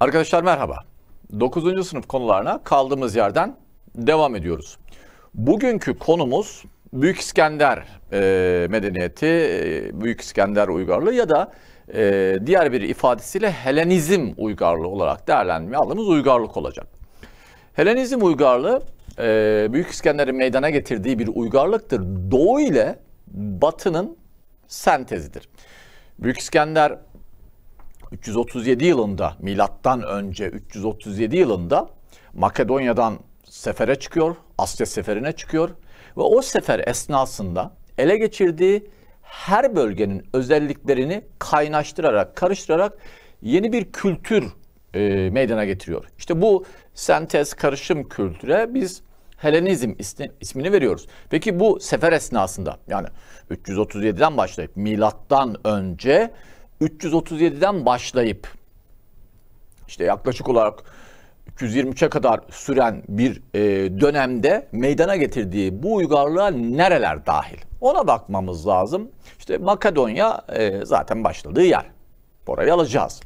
Arkadaşlar merhaba. 9. sınıf konularına kaldığımız yerden devam ediyoruz. Bugünkü konumuz Büyük İskender e, medeniyeti, e, Büyük İskender uygarlığı ya da e, diğer bir ifadesiyle Helenizm uygarlığı olarak değerlendirmeye aldığımız uygarlık olacak. Helenizm uygarlığı e, Büyük İskender'in meydana getirdiği bir uygarlıktır. Doğu ile Batı'nın sentezidir. Büyük İskender 337 yılında milattan önce 337 yılında Makedonya'dan sefere çıkıyor, Asya seferine çıkıyor ve o sefer esnasında ele geçirdiği her bölgenin özelliklerini kaynaştırarak, karıştırarak yeni bir kültür e, meydana getiriyor. İşte bu sentez karışım kültüre biz Helenizm ismini veriyoruz. Peki bu sefer esnasında yani 337'den başlayıp milattan önce 337'den başlayıp işte yaklaşık olarak 223'e kadar süren bir e, dönemde meydana getirdiği bu uygarlığa nereler dahil? Ona bakmamız lazım. İşte Makedonya e, zaten başladığı yer. Orayı alacağız.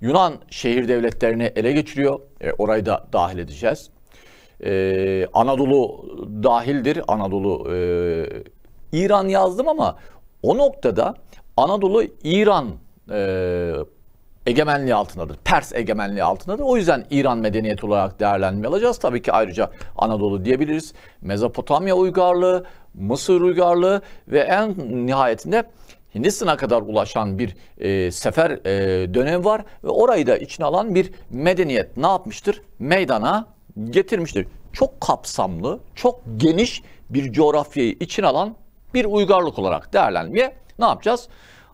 Yunan şehir devletlerini ele geçiriyor. E, orayı da dahil edeceğiz. E, Anadolu dahildir. Anadolu e, İran yazdım ama o noktada Anadolu İran e, egemenliği altındadır. Pers egemenliği altındadır. O yüzden İran medeniyeti olarak değerlendirme alacağız. Tabii ki ayrıca Anadolu diyebiliriz. Mezopotamya uygarlığı, Mısır uygarlığı ve en nihayetinde Hindistan'a kadar ulaşan bir e, sefer e, dönemi var ve orayı da içine alan bir medeniyet ne yapmıştır? Meydana getirmiştir. Çok kapsamlı, çok geniş bir coğrafyayı içine alan bir uygarlık olarak değerlendirmeye ne yapacağız?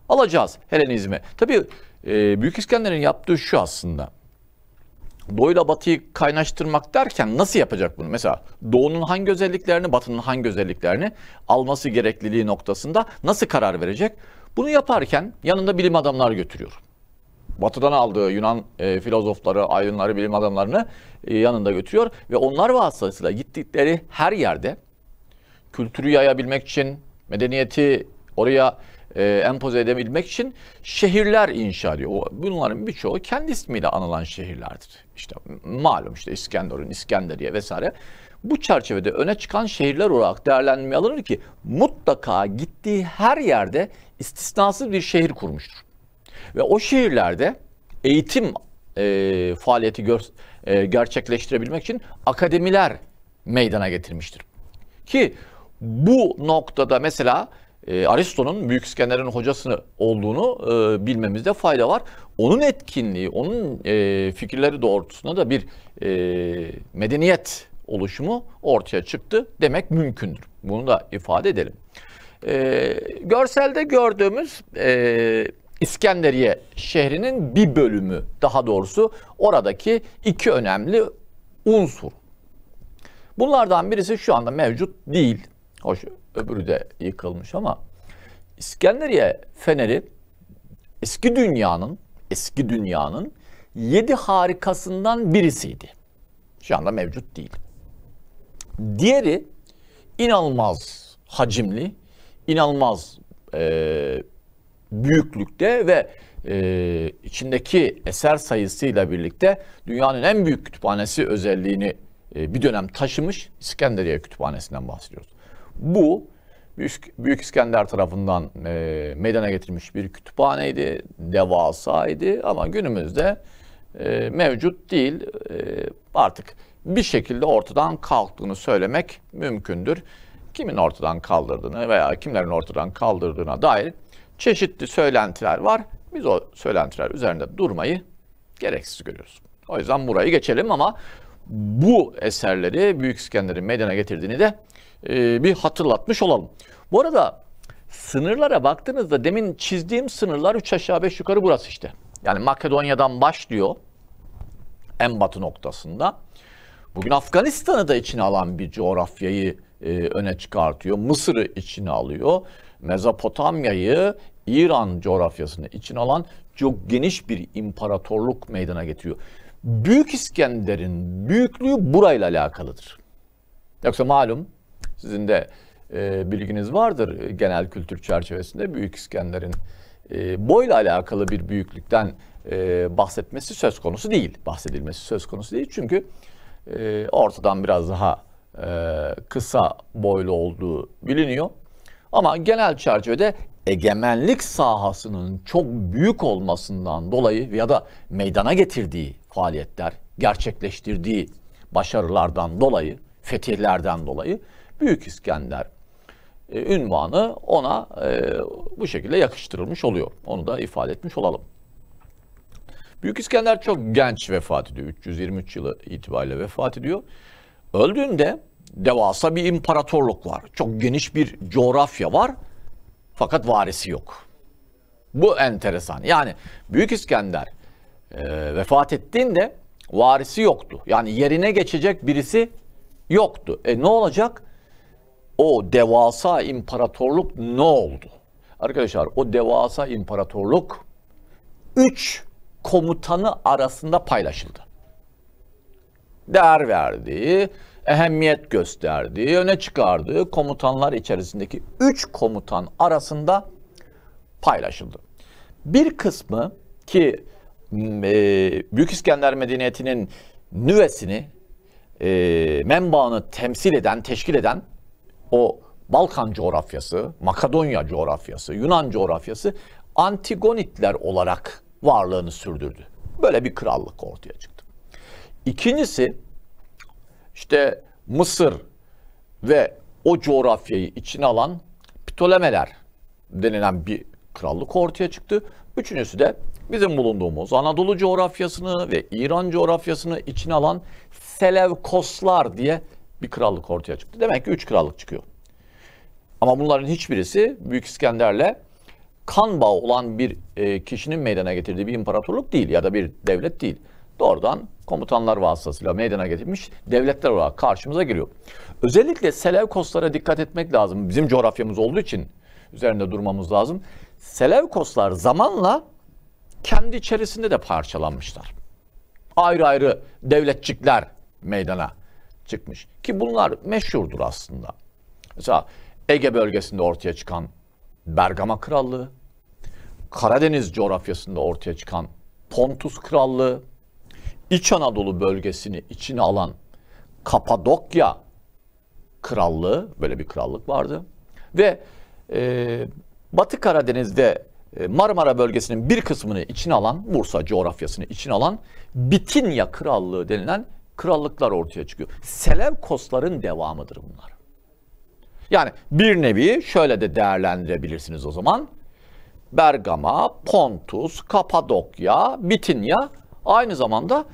Alacağız Helenizmi. Tabii e, Büyük İskender'in yaptığı şu aslında. Doğuyla batıyı kaynaştırmak derken nasıl yapacak bunu? Mesela doğunun hangi özelliklerini, batının hangi özelliklerini alması gerekliliği noktasında nasıl karar verecek? Bunu yaparken yanında bilim adamlar götürüyor. Batı'dan aldığı Yunan e, filozofları, aydınları, bilim adamlarını e, yanında götürüyor ve onlar vasıtasıyla gittikleri her yerde kültürü yayabilmek için, medeniyeti oraya e, empoze edebilmek için şehirler inşa ediyor. bunların birçoğu kendi ismiyle anılan şehirlerdir. İşte malum işte İskenderun, İskenderiye vesaire. Bu çerçevede öne çıkan şehirler olarak değerlendirmeye alınır ki mutlaka gittiği her yerde istisnasız bir şehir kurmuştur. Ve o şehirlerde eğitim e, faaliyeti gör, e, gerçekleştirebilmek için akademiler meydana getirmiştir. Ki bu noktada mesela e, Aristo'nun Büyük İskender'in hocasını olduğunu e, bilmemizde fayda var. Onun etkinliği, onun e, fikirleri doğrultusunda da bir e, medeniyet oluşumu ortaya çıktı demek mümkündür. Bunu da ifade edelim. E, görselde gördüğümüz e, İskenderiye şehrinin bir bölümü daha doğrusu oradaki iki önemli unsur. Bunlardan birisi şu anda mevcut değil. Hoş, öbürü de yıkılmış ama İskenderiye feneri eski dünyanın eski dünyanın yedi harikasından birisiydi. Şu anda mevcut değil. Diğeri inanılmaz hacimli, inanılmaz e, büyüklükte ve e, içindeki eser sayısıyla birlikte dünyanın en büyük kütüphanesi özelliğini e, bir dönem taşımış İskenderiye Kütüphanesi'nden bahsediyoruz. Bu Büyük, Büyük İskender tarafından e, meydana getirilmiş bir kütüphaneydi, devasaydı ama günümüzde e, mevcut değil. E, artık bir şekilde ortadan kalktığını söylemek mümkündür. Kimin ortadan kaldırdığını veya kimlerin ortadan kaldırdığına dair çeşitli söylentiler var. Biz o söylentiler üzerinde durmayı gereksiz görüyoruz. O yüzden burayı geçelim ama bu eserleri Büyük İskender'in meydana getirdiğini de e, bir hatırlatmış olalım. Bu arada sınırlara baktığınızda demin çizdiğim sınırlar 3 aşağı 5 yukarı burası işte. Yani Makedonya'dan başlıyor en batı noktasında. Bugün Afganistan'ı da içine alan bir coğrafyayı e, öne çıkartıyor. Mısır'ı içine alıyor. Mezopotamya'yı, İran coğrafyasını içine alan çok geniş bir imparatorluk meydana getiriyor. Büyük İskender'in büyüklüğü burayla alakalıdır. Yoksa malum sizin de e, bilginiz vardır e, genel kültür çerçevesinde Büyük İskender'in e, boyla alakalı bir büyüklükten e, bahsetmesi söz konusu değil. Bahsedilmesi söz konusu değil çünkü e, ortadan biraz daha e, kısa boylu olduğu biliniyor. Ama genel çerçevede egemenlik sahasının çok büyük olmasından dolayı ya da meydana getirdiği faaliyetler, gerçekleştirdiği başarılardan dolayı, fetihlerden dolayı Büyük İskender e, ünvanı ona e, bu şekilde yakıştırılmış oluyor. Onu da ifade etmiş olalım. Büyük İskender çok genç vefat ediyor. 323 yılı itibariyle vefat ediyor. Öldüğünde devasa bir imparatorluk var. Çok geniş bir coğrafya var. Fakat varisi yok. Bu enteresan. Yani Büyük İskender e, vefat ettiğinde varisi yoktu. Yani yerine geçecek birisi yoktu. E ne olacak? o devasa imparatorluk ne oldu? Arkadaşlar o devasa imparatorluk üç komutanı arasında paylaşıldı. Değer verdiği, ehemmiyet gösterdiği, öne çıkardığı komutanlar içerisindeki üç komutan arasında paylaşıldı. Bir kısmı ki e, Büyük İskender Medeniyeti'nin nüvesini, e, menbaını temsil eden, teşkil eden o Balkan coğrafyası, Makedonya coğrafyası, Yunan coğrafyası Antigonitler olarak varlığını sürdürdü. Böyle bir krallık ortaya çıktı. İkincisi işte Mısır ve o coğrafyayı içine alan Ptolemeler denilen bir krallık ortaya çıktı. Üçüncüsü de bizim bulunduğumuz Anadolu coğrafyasını ve İran coğrafyasını içine alan Selevkoslar diye bir krallık ortaya çıktı. Demek ki üç krallık çıkıyor. Ama bunların hiçbirisi Büyük İskender'le kan bağı olan bir e, kişinin meydana getirdiği bir imparatorluk değil ya da bir devlet değil. Doğrudan komutanlar vasıtasıyla meydana getirmiş devletler olarak karşımıza giriyor. Özellikle Seleukoslara dikkat etmek lazım. Bizim coğrafyamız olduğu için üzerinde durmamız lazım. Seleukoslar zamanla kendi içerisinde de parçalanmışlar. Ayrı ayrı devletçikler meydana çıkmış. Ki bunlar meşhurdur aslında. Mesela Ege bölgesinde ortaya çıkan Bergama Krallığı, Karadeniz coğrafyasında ortaya çıkan Pontus Krallığı, İç Anadolu bölgesini içine alan Kapadokya Krallığı, böyle bir krallık vardı. Ve e, Batı Karadeniz'de e, Marmara bölgesinin bir kısmını içine alan, Bursa coğrafyasını içine alan Bitinya Krallığı denilen krallıklar ortaya çıkıyor. Seleukosların devamıdır bunlar. Yani bir nevi şöyle de değerlendirebilirsiniz o zaman. Bergama, Pontus, Kapadokya, Bitinya aynı zamanda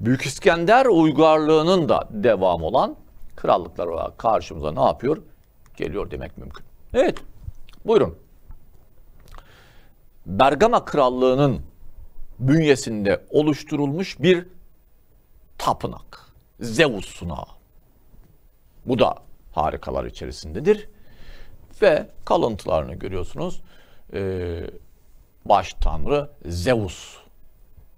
Büyük İskender uygarlığının da devamı olan krallıklar olarak karşımıza ne yapıyor? Geliyor demek mümkün. Evet, buyurun. Bergama Krallığı'nın bünyesinde oluşturulmuş bir tapınak. Zeus sunağı. Bu da harikalar içerisindedir. Ve kalıntılarını görüyorsunuz. Ee, baş tanrı Zeus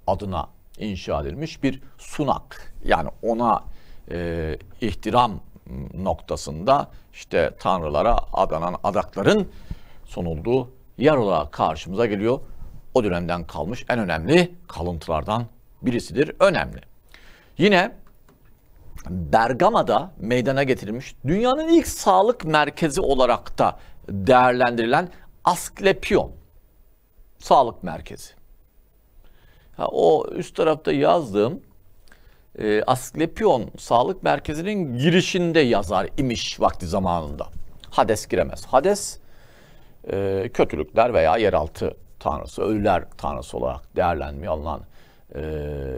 adına inşa edilmiş bir sunak. Yani ona e, ihtiram noktasında işte tanrılara adanan adakların sunulduğu yer olarak karşımıza geliyor. O dönemden kalmış en önemli kalıntılardan birisidir. Önemli. Yine Bergama'da meydana getirilmiş dünyanın ilk sağlık merkezi olarak da değerlendirilen Asklepion Sağlık Merkezi. Ha, o üst tarafta yazdığım e, Asklepion Sağlık Merkezi'nin girişinde yazar imiş vakti zamanında. Hades giremez. Hades e, kötülükler veya yeraltı tanrısı, ölüler tanrısı olarak değerlenmiyor alınan e,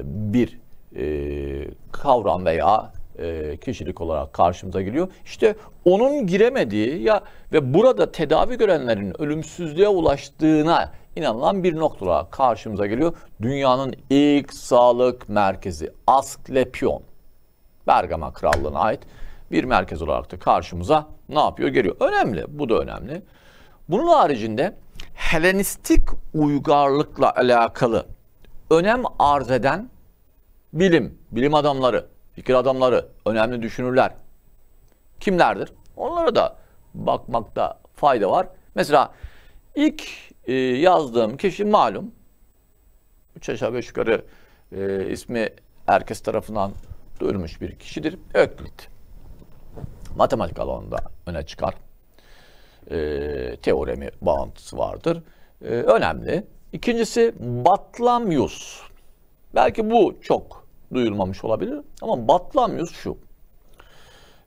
bir e, kavram veya e, kişilik olarak karşımıza geliyor. İşte onun giremediği ya ve burada tedavi görenlerin ölümsüzlüğe ulaştığına inanılan bir nokta karşımıza geliyor. Dünyanın ilk sağlık merkezi Asklepion, Bergama Krallığı'na ait bir merkez olarak da karşımıza ne yapıyor geliyor. Önemli, bu da önemli. Bunun haricinde Helenistik uygarlıkla alakalı önem arz eden bilim, bilim adamları, fikir adamları, önemli düşünürler kimlerdir? Onlara da bakmakta fayda var. Mesela ilk e, yazdığım kişi malum. Üç aşağı beş yukarı e, ismi herkes tarafından duyulmuş bir kişidir. Öklit. Matematik alanında öne çıkar. E, teoremi bağıntısı vardır. E, önemli. İkincisi Batlamyus. Belki bu çok duyulmamış olabilir. Ama batlamıyoruz şu.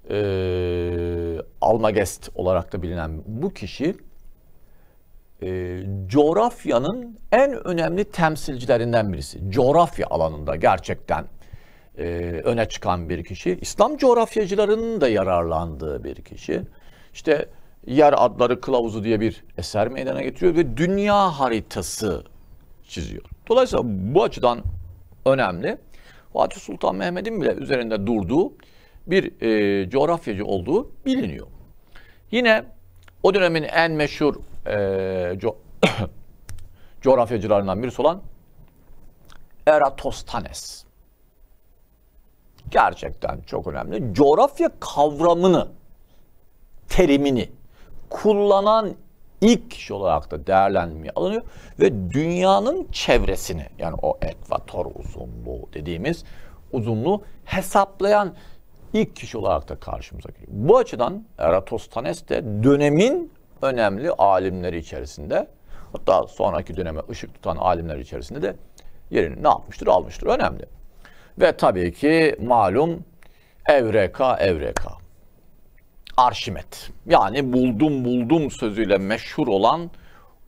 E, ee, Almagest olarak da bilinen bu kişi e, coğrafyanın en önemli temsilcilerinden birisi. Coğrafya alanında gerçekten e, öne çıkan bir kişi. İslam coğrafyacılarının da yararlandığı bir kişi. İşte Yer Adları Kılavuzu diye bir eser meydana getiriyor ve dünya haritası çiziyor. Dolayısıyla bu açıdan önemli. Fatih Sultan Mehmet'in bile üzerinde durduğu bir e, coğrafyacı olduğu biliniyor. Yine o dönemin en meşhur e, co coğrafyacılarından birisi olan Eratosthenes. Gerçekten çok önemli. Coğrafya kavramını, terimini kullanan ilk kişi olarak da değerlendirmeye alınıyor ve dünyanın çevresini yani o ekvator uzunluğu dediğimiz uzunluğu hesaplayan ilk kişi olarak da karşımıza geliyor. Bu açıdan Eratosthenes de dönemin önemli alimleri içerisinde hatta sonraki döneme ışık tutan alimler içerisinde de yerini ne yapmıştır almıştır önemli. Ve tabii ki malum evreka evreka. Arşimet. Yani buldum buldum sözüyle meşhur olan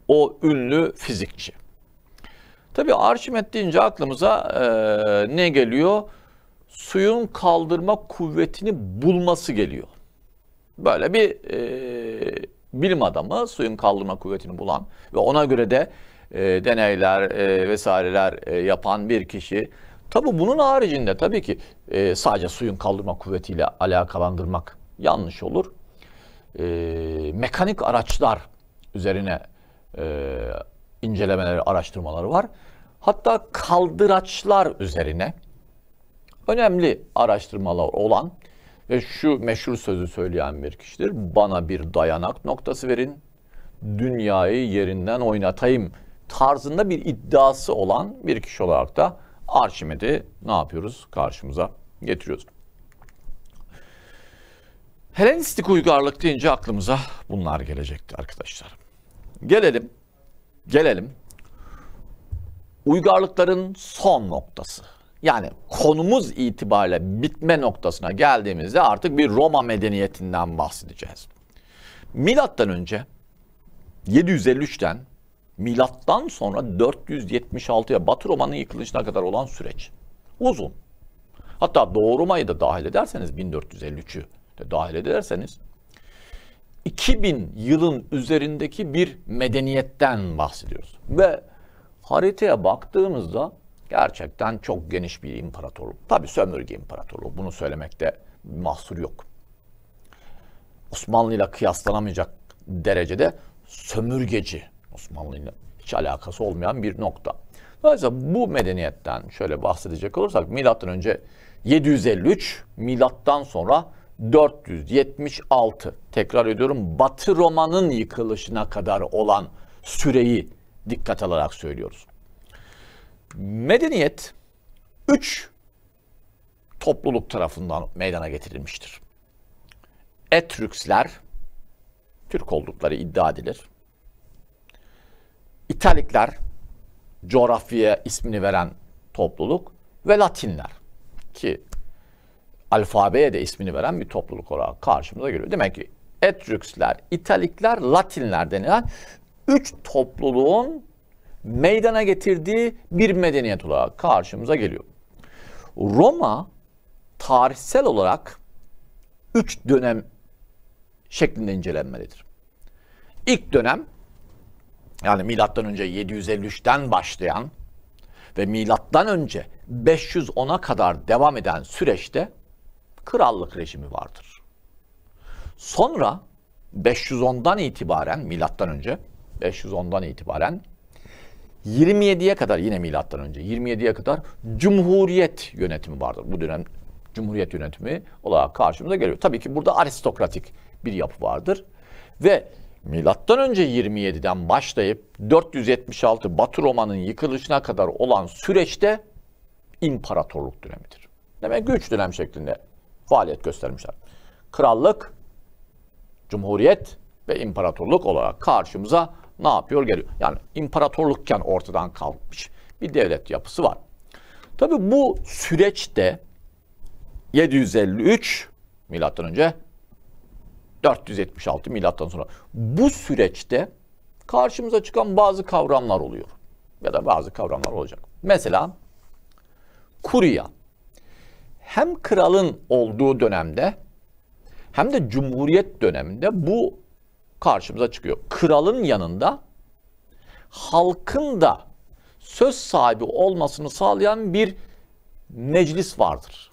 o ünlü fizikçi. Tabi Arşimet deyince aklımıza e, ne geliyor? Suyun kaldırma kuvvetini bulması geliyor. Böyle bir e, bilim adamı suyun kaldırma kuvvetini bulan ve ona göre de e, deneyler e, vesaireler e, yapan bir kişi. Tabi bunun haricinde tabii ki e, sadece suyun kaldırma kuvvetiyle alakalandırmak yanlış olur. E, mekanik araçlar üzerine e, incelemeleri, araştırmaları var. Hatta kaldıraçlar üzerine önemli araştırmalar olan ve şu meşhur sözü söyleyen bir kişidir. Bana bir dayanak noktası verin, dünyayı yerinden oynatayım tarzında bir iddiası olan bir kişi olarak da Arşimed'i ne yapıyoruz? Karşımıza getiriyoruz. Helenistik uygarlık deyince aklımıza bunlar gelecekti arkadaşlar. Gelelim, gelelim uygarlıkların son noktası. Yani konumuz itibariyle bitme noktasına geldiğimizde artık bir Roma medeniyetinden bahsedeceğiz. Milattan önce 753'ten milattan sonra 476'ya Batı Roma'nın yıkılışına kadar olan süreç uzun. Hatta Doğu Roma'yı da dahil ederseniz 1453'ü dahil ederseniz 2000 yılın üzerindeki bir medeniyetten bahsediyoruz. Ve haritaya baktığımızda gerçekten çok geniş bir imparatorluk. Tabi sömürge imparatorluğu bunu söylemekte mahsur yok. Osmanlı ile kıyaslanamayacak derecede sömürgeci Osmanlı ile hiç alakası olmayan bir nokta. Dolayısıyla bu medeniyetten şöyle bahsedecek olursak milattan önce 753, milattan sonra 476 tekrar ediyorum Batı Roma'nın yıkılışına kadar olan süreyi dikkat alarak söylüyoruz. Medeniyet 3 topluluk tarafından meydana getirilmiştir. Etrüksler Türk oldukları iddia edilir. İtalikler coğrafyaya ismini veren topluluk ve Latinler ki alfabeye de ismini veren bir topluluk olarak karşımıza geliyor. Demek ki Etrüksler, İtalikler, Latinler denilen üç topluluğun meydana getirdiği bir medeniyet olarak karşımıza geliyor. Roma tarihsel olarak üç dönem şeklinde incelenmelidir. İlk dönem yani milattan önce 753'ten başlayan ve milattan önce 510'a kadar devam eden süreçte krallık rejimi vardır. Sonra 510'dan itibaren milattan önce 510'dan itibaren 27'ye kadar yine milattan önce 27'ye kadar cumhuriyet yönetimi vardır. Bu dönem cumhuriyet yönetimi olarak karşımıza geliyor. Tabii ki burada aristokratik bir yapı vardır ve milattan önce 27'den başlayıp 476 Batı Roma'nın yıkılışına kadar olan süreçte imparatorluk dönemidir. Demek güç dönem şeklinde faaliyet göstermişler. Krallık, cumhuriyet ve imparatorluk olarak karşımıza ne yapıyor geliyor. Yani imparatorlukken ortadan kalkmış bir devlet yapısı var. Tabi bu süreçte 753 milattan önce 476 milattan sonra bu süreçte karşımıza çıkan bazı kavramlar oluyor. Ya da bazı kavramlar olacak. Mesela kurya hem kralın olduğu dönemde hem de cumhuriyet döneminde bu karşımıza çıkıyor. Kralın yanında halkın da söz sahibi olmasını sağlayan bir meclis vardır.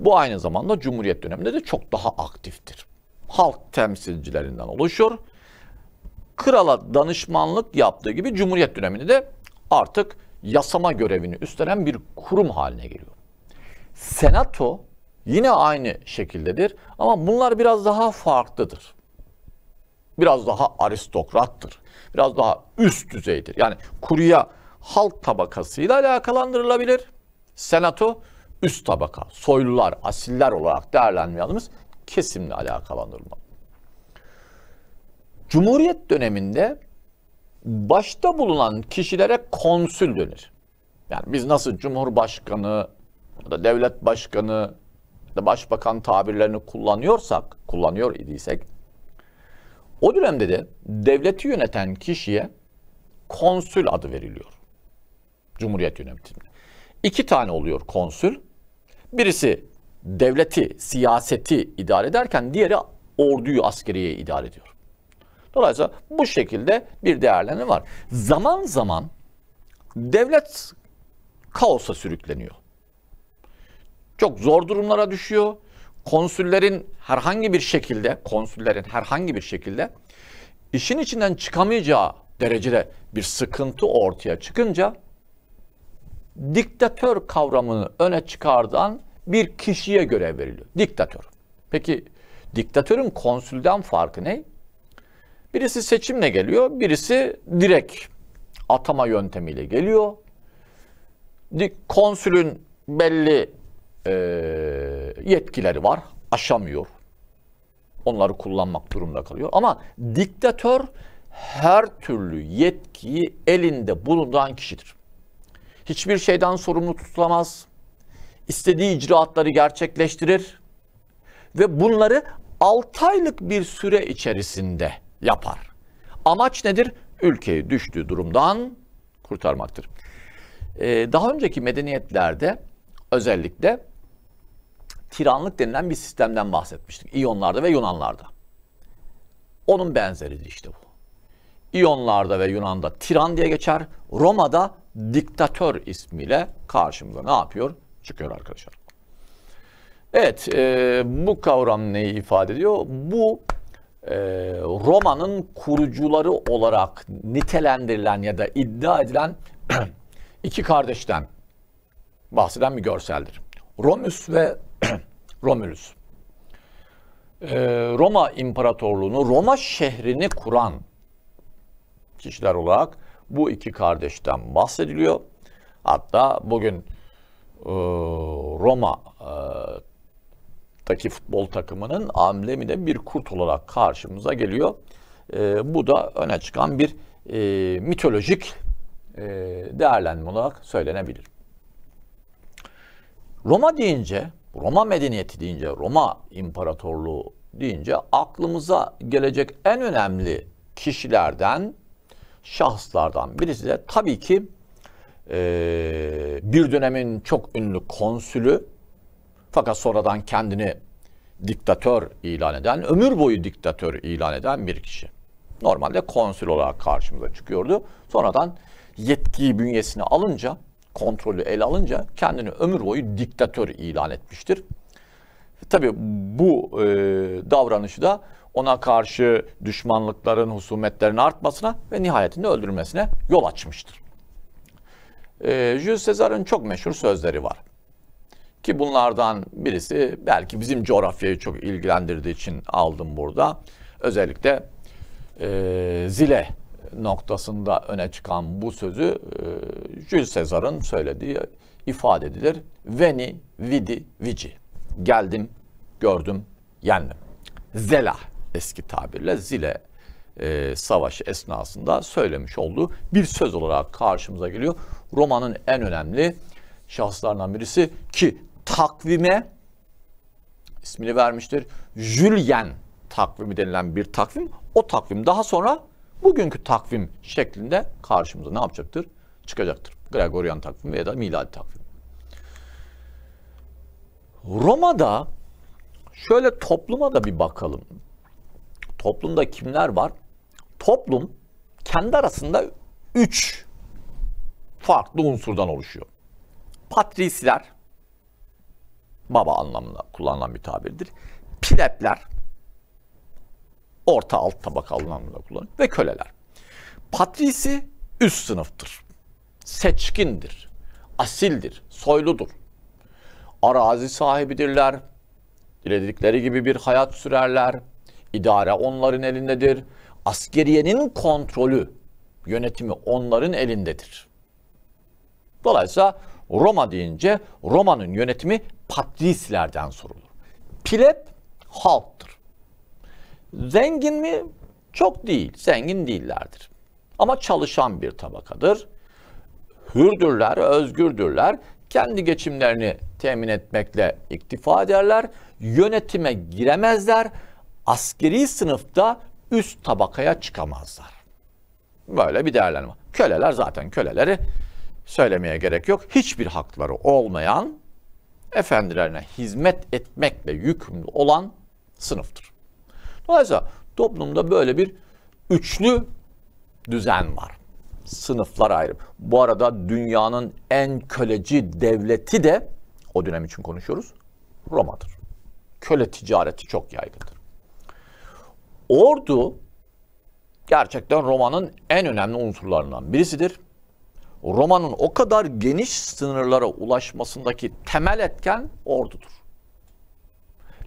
Bu aynı zamanda Cumhuriyet döneminde de çok daha aktiftir. Halk temsilcilerinden oluşur. Krala danışmanlık yaptığı gibi Cumhuriyet döneminde de artık yasama görevini üstlenen bir kurum haline geliyor. Senato yine aynı şekildedir ama bunlar biraz daha farklıdır. Biraz daha aristokrattır. Biraz daha üst düzeydir. Yani kurya halk tabakasıyla alakalandırılabilir. Senato üst tabaka, soylular, asiller olarak değerlendirmemiz kesimle alakalandırılmalı. Cumhuriyet döneminde başta bulunan kişilere konsül denir. Yani biz nasıl cumhurbaşkanı, ya da devlet başkanı ya da başbakan tabirlerini kullanıyorsak, kullanıyor idiysek, o dönemde de devleti yöneten kişiye konsül adı veriliyor. Cumhuriyet yönetiminde. İki tane oluyor konsül. Birisi devleti, siyaseti idare ederken diğeri orduyu, askeriye idare ediyor. Dolayısıyla bu şekilde bir değerlendirme var. Zaman zaman devlet kaosa sürükleniyor çok zor durumlara düşüyor. Konsüllerin herhangi bir şekilde, konsüllerin herhangi bir şekilde işin içinden çıkamayacağı derecede bir sıkıntı ortaya çıkınca diktatör kavramını öne çıkardan bir kişiye görev veriliyor. Diktatör. Peki diktatörün konsülden farkı ne? Birisi seçimle geliyor, birisi direkt atama yöntemiyle geliyor. Konsülün belli e, yetkileri var, aşamıyor. Onları kullanmak durumunda kalıyor. Ama diktatör her türlü yetkiyi elinde bulunduran kişidir. Hiçbir şeyden sorumlu tutulamaz. İstediği icraatları gerçekleştirir. Ve bunları 6 aylık bir süre içerisinde yapar. Amaç nedir? Ülkeyi düştüğü durumdan kurtarmaktır. Ee, daha önceki medeniyetlerde özellikle tiranlık denilen bir sistemden bahsetmiştik. İyonlarda ve Yunanlarda. Onun benzeriydi işte bu. İyonlarda ve Yunan'da tiran diye geçer. Roma'da diktatör ismiyle karşımıza ne yapıyor? Çıkıyor arkadaşlar. Evet, e, bu kavram neyi ifade ediyor? Bu e, Roma'nın kurucuları olarak nitelendirilen ya da iddia edilen iki kardeşten bahseden bir görseldir. Romus ve Romulus. Ee, Roma İmparatorluğunu, Roma şehrini kuran kişiler olarak bu iki kardeşten bahsediliyor. Hatta bugün e, Roma'daki e, futbol takımının amblemi de bir kurt olarak karşımıza geliyor. E, bu da öne çıkan bir e, mitolojik e, değerlenme olarak söylenebilir. Roma deyince Roma medeniyeti deyince, Roma İmparatorluğu deyince aklımıza gelecek en önemli kişilerden, şahıslardan birisi de tabii ki e, bir dönemin çok ünlü konsülü fakat sonradan kendini diktatör ilan eden, ömür boyu diktatör ilan eden bir kişi. Normalde konsül olarak karşımıza çıkıyordu. Sonradan yetkiyi bünyesine alınca kontrolü ele alınca kendini ömür boyu diktatör ilan etmiştir. Tabi bu e, davranışı da ona karşı düşmanlıkların, husumetlerin artmasına ve nihayetinde öldürülmesine yol açmıştır. E, Jules Caesar'ın çok meşhur sözleri var. Ki bunlardan birisi belki bizim coğrafyayı çok ilgilendirdiği için aldım burada. Özellikle e, zile noktasında öne çıkan bu sözü e, Jules Caesar'ın söylediği ifade edilir. Veni, vidi, vici. Geldim, gördüm, yendim. Zela eski tabirle zile e, savaşı esnasında söylemiş olduğu bir söz olarak karşımıza geliyor. Roma'nın en önemli şahıslarından birisi ki takvime ismini vermiştir. Julien takvimi denilen bir takvim. O takvim daha sonra bugünkü takvim şeklinde karşımıza ne yapacaktır? Çıkacaktır. Gregorian takvim veya da miladi takvim. Roma'da şöyle topluma da bir bakalım. Toplumda kimler var? Toplum kendi arasında üç farklı unsurdan oluşuyor. Patrisiler, baba anlamında kullanılan bir tabirdir. Pilepler, orta alt tabakalı anlamda kullanılır ve köleler. Patrisi üst sınıftır. Seçkindir, asildir, soyludur. Arazi sahibidirler, diledikleri gibi bir hayat sürerler, idare onların elindedir, askeriyenin kontrolü, yönetimi onların elindedir. Dolayısıyla Roma deyince Roma'nın yönetimi patrislerden sorulur. Pleb halktır. Zengin mi? Çok değil. Zengin değillerdir. Ama çalışan bir tabakadır. Hürdürler, özgürdürler. Kendi geçimlerini temin etmekle iktifa ederler. Yönetime giremezler. Askeri sınıfta üst tabakaya çıkamazlar. Böyle bir değerlendirme. Köleler zaten köleleri söylemeye gerek yok. Hiçbir hakları olmayan efendilerine hizmet etmekle yükümlü olan sınıftır. Dolayısıyla toplumda böyle bir üçlü düzen var. Sınıflar ayrı. Bu arada dünyanın en köleci devleti de o dönem için konuşuyoruz. Roma'dır. Köle ticareti çok yaygındır. Ordu gerçekten Roma'nın en önemli unsurlarından birisidir. Roma'nın o kadar geniş sınırlara ulaşmasındaki temel etken ordudur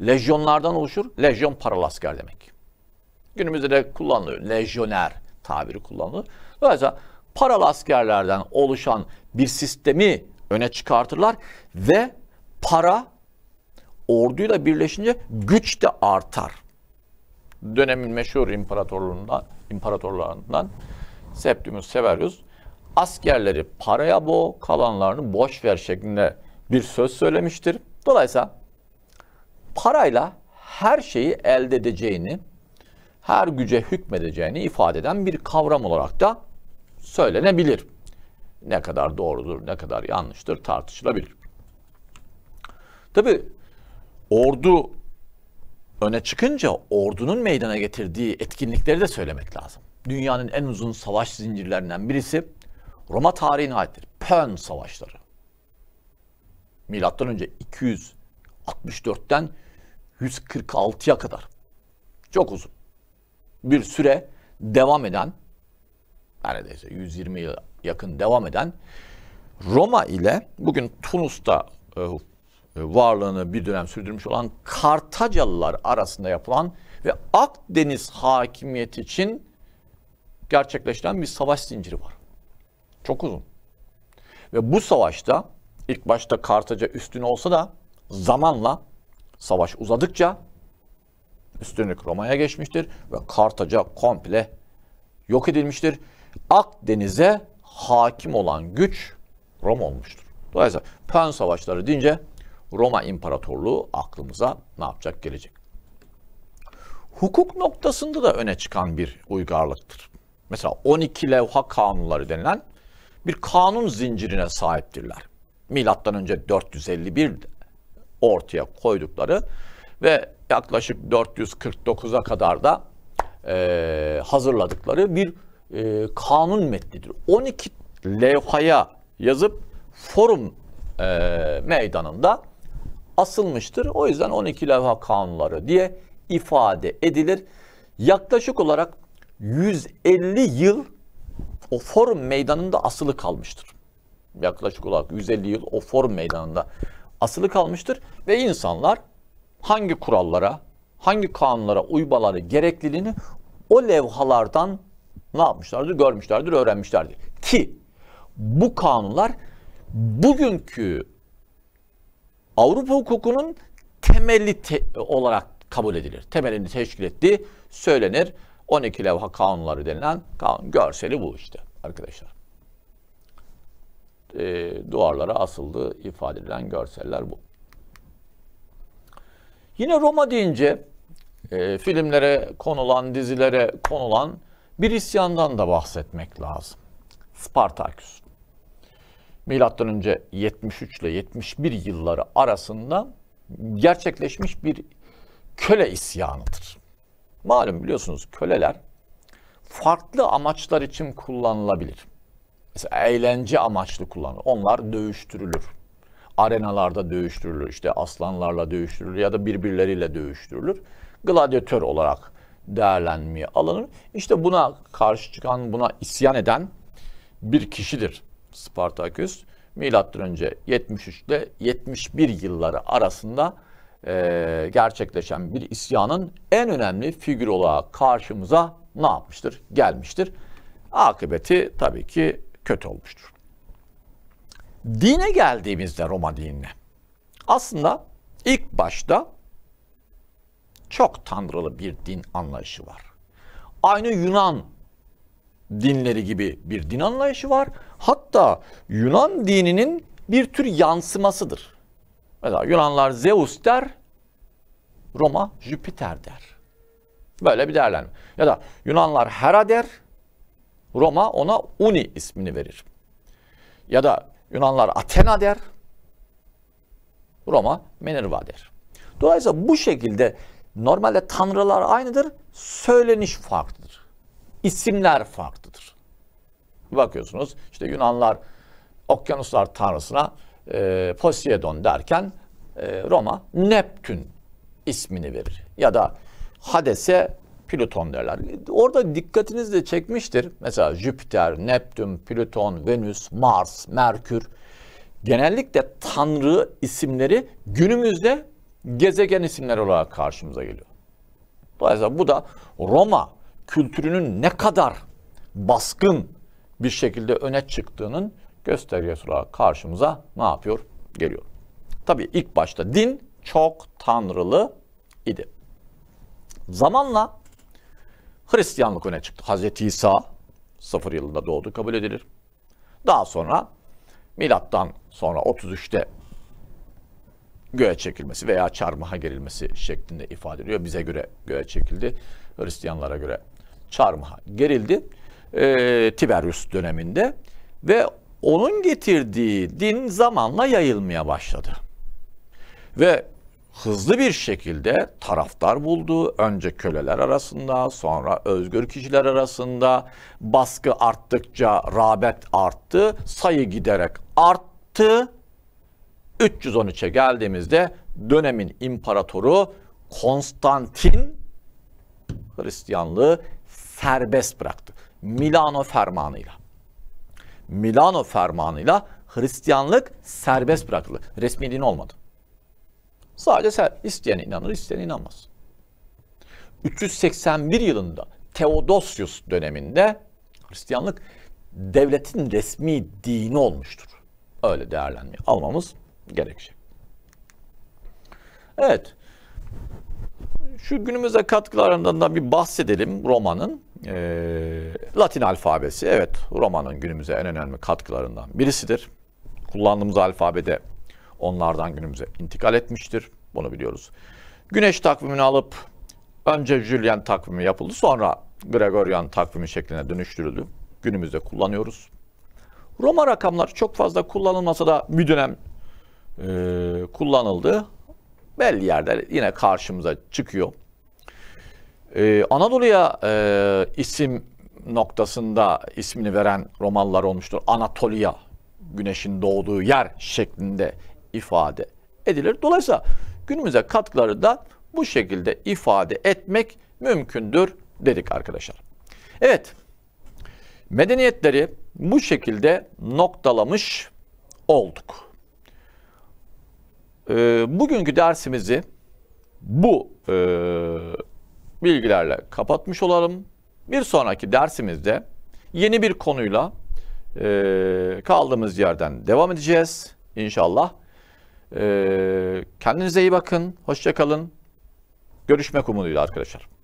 lejyonlardan oluşur. Lejyon paralı asker demek. Günümüzde de kullanılıyor. Lejyoner tabiri kullanılıyor. Dolayısıyla paralı askerlerden oluşan bir sistemi öne çıkartırlar ve para orduyla birleşince güç de artar. Dönemin meşhur imparatorluğundan, imparatorlarından Septimus Severus askerleri paraya boğ, kalanlarını boş ver şeklinde bir söz söylemiştir. Dolayısıyla parayla her şeyi elde edeceğini, her güce hükmedeceğini ifade eden bir kavram olarak da söylenebilir. Ne kadar doğrudur, ne kadar yanlıştır tartışılabilir. Tabi ordu öne çıkınca ordunun meydana getirdiği etkinlikleri de söylemek lazım. Dünyanın en uzun savaş zincirlerinden birisi Roma tarihine aittir. Pön savaşları. Milattan önce 264'ten 146'ya kadar. Çok uzun. Bir süre devam eden neredeyse 120 yıl yakın devam eden Roma ile bugün Tunus'ta e, e, varlığını bir dönem sürdürmüş olan Kartacalılar arasında yapılan ve Akdeniz hakimiyeti için gerçekleştiren bir savaş zinciri var. Çok uzun. Ve bu savaşta ilk başta Kartaca üstün olsa da zamanla Savaş uzadıkça üstünlük Roma'ya geçmiştir ve Kartaca komple yok edilmiştir. Akdeniz'e hakim olan güç Roma olmuştur. Dolayısıyla Pön Savaşları deyince Roma İmparatorluğu aklımıza ne yapacak gelecek. Hukuk noktasında da öne çıkan bir uygarlıktır. Mesela 12 levha kanunları denilen bir kanun zincirine sahiptirler. Milattan önce 451'de ortaya koydukları ve yaklaşık 449'a kadar da e, hazırladıkları bir e, kanun metnidir. 12 levhaya yazıp forum e, meydanında asılmıştır. O yüzden 12 levha kanunları diye ifade edilir. Yaklaşık olarak 150 yıl o forum meydanında asılı kalmıştır. Yaklaşık olarak 150 yıl o forum meydanında asılı kalmıştır ve insanlar hangi kurallara, hangi kanunlara uymaları gerekliliğini o levhalardan ne yapmışlardır? Görmüşlerdir, öğrenmişlerdir. Ki bu kanunlar bugünkü Avrupa hukukunun temeli te olarak kabul edilir. Temelini teşkil ettiği söylenir. 12 levha kanunları denilen kanun görseli bu işte arkadaşlar e, duvarlara asıldığı ifade edilen görseller bu. Yine Roma deyince e, filmlere konulan, dizilere konulan bir isyandan da bahsetmek lazım. Spartaküs. Milattan önce 73 ile 71 yılları arasında gerçekleşmiş bir köle isyanıdır. Malum biliyorsunuz köleler farklı amaçlar için kullanılabilir mesela eğlence amaçlı kullanılır. Onlar dövüştürülür. Arenalarda dövüştürülür. İşte aslanlarla dövüştürülür ya da birbirleriyle dövüştürülür. Gladyatör olarak değerlenmeye alınır. İşte buna karşı çıkan, buna isyan eden bir kişidir Spartaküs. Milattan önce 73 ile 71 yılları arasında e, gerçekleşen bir isyanın en önemli figür olarak karşımıza ne yapmıştır? Gelmiştir. Akıbeti tabii ki kötü olmuştur. Dine geldiğimizde Roma dinine aslında ilk başta çok tanrılı bir din anlayışı var. Aynı Yunan dinleri gibi bir din anlayışı var. Hatta Yunan dininin bir tür yansımasıdır. Mesela Yunanlar Zeus der, Roma Jüpiter der. Böyle bir değerlendirme. Ya da Yunanlar Hera der, Roma ona Uni ismini verir. Ya da Yunanlar Athena der. Roma Minerva der. Dolayısıyla bu şekilde normalde tanrılar aynıdır. Söyleniş farklıdır. İsimler farklıdır. Bakıyorsunuz işte Yunanlar okyanuslar tanrısına e, Poseidon derken e, Roma Neptün ismini verir. Ya da Hades'e Plüton derler. Orada dikkatinizi de çekmiştir. Mesela Jüpiter, Neptün, Plüton, Venüs, Mars, Merkür. Genellikle tanrı isimleri günümüzde gezegen isimleri olarak karşımıza geliyor. Dolayısıyla bu da Roma kültürünün ne kadar baskın bir şekilde öne çıktığının göstergesi olarak karşımıza ne yapıyor? Geliyor. Tabii ilk başta din çok tanrılı idi. Zamanla Hristiyanlık öne çıktı. Hazreti İsa 0 yılında doğdu kabul edilir. Daha sonra milattan sonra 33'te göğe çekilmesi veya çarmıha gerilmesi şeklinde ifade ediyor. Bize göre göğe çekildi. Hristiyanlara göre çarmıha gerildi. E, Tiberius döneminde ve onun getirdiği din zamanla yayılmaya başladı. Ve hızlı bir şekilde taraftar buldu. Önce köleler arasında, sonra özgür kişiler arasında baskı arttıkça rağbet arttı, sayı giderek arttı. 313'e geldiğimizde dönemin imparatoru Konstantin Hristiyanlığı serbest bıraktı. Milano fermanıyla. Milano fermanıyla Hristiyanlık serbest bırakıldı. Resmi din olmadı. Sadece sen isteyen inanır, isteyen inanmaz. 381 yılında Theodosius döneminde Hristiyanlık devletin resmi dini olmuştur. Öyle değerlenmeyi almamız gerekecek. Evet. Şu günümüze katkılarından da bir bahsedelim Roma'nın. E, Latin alfabesi evet Roma'nın günümüze en önemli katkılarından birisidir. Kullandığımız alfabede onlardan günümüze intikal etmiştir. Bunu biliyoruz. Güneş takvimini alıp önce Julian takvimi yapıldı sonra Gregorian takvimi şekline dönüştürüldü. Günümüzde kullanıyoruz. Roma rakamları çok fazla kullanılmasa da bir dönem e, kullanıldı. Belli yerler yine karşımıza çıkıyor. Ee, Anadolu'ya e, isim noktasında ismini veren Romalılar olmuştur. Anatolia, güneşin doğduğu yer şeklinde ifade edilir. Dolayısıyla günümüze katkıları da bu şekilde ifade etmek mümkündür dedik arkadaşlar. Evet, medeniyetleri bu şekilde noktalamış olduk. Ee, bugünkü dersimizi bu e, bilgilerle kapatmış olalım. Bir sonraki dersimizde yeni bir konuyla e, kaldığımız yerden devam edeceğiz. İnşallah. Ee, kendinize iyi bakın. Hoşçakalın. Görüşmek umuduyla arkadaşlar.